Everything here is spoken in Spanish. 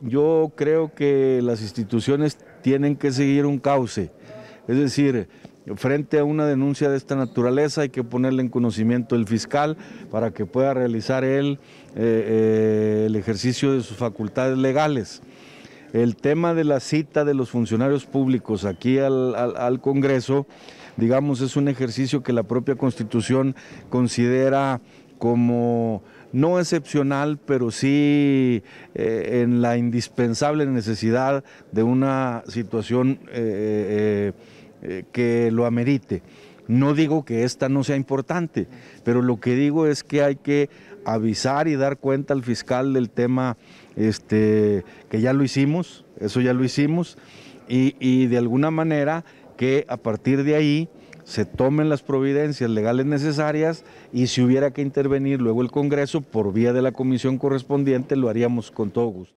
Yo creo que las instituciones tienen que seguir un cauce, es decir, frente a una denuncia de esta naturaleza hay que ponerle en conocimiento el fiscal para que pueda realizar él eh, eh, el ejercicio de sus facultades legales. El tema de la cita de los funcionarios públicos aquí al Congreso, digamos, es un ejercicio que la propia Constitución considera como no excepcional, pero sí eh, en la indispensable necesidad de una situación eh, eh, que lo amerite. No digo que esta no sea importante, pero lo que digo es que hay que avisar y dar cuenta al fiscal del tema este, que ya lo hicimos, eso ya lo hicimos, y de alguna manera que a partir de ahí se tomen las providencias legales necesarias y si hubiera que intervenir luego el Congreso por vía de la comisión correspondiente lo haríamos con todo gusto.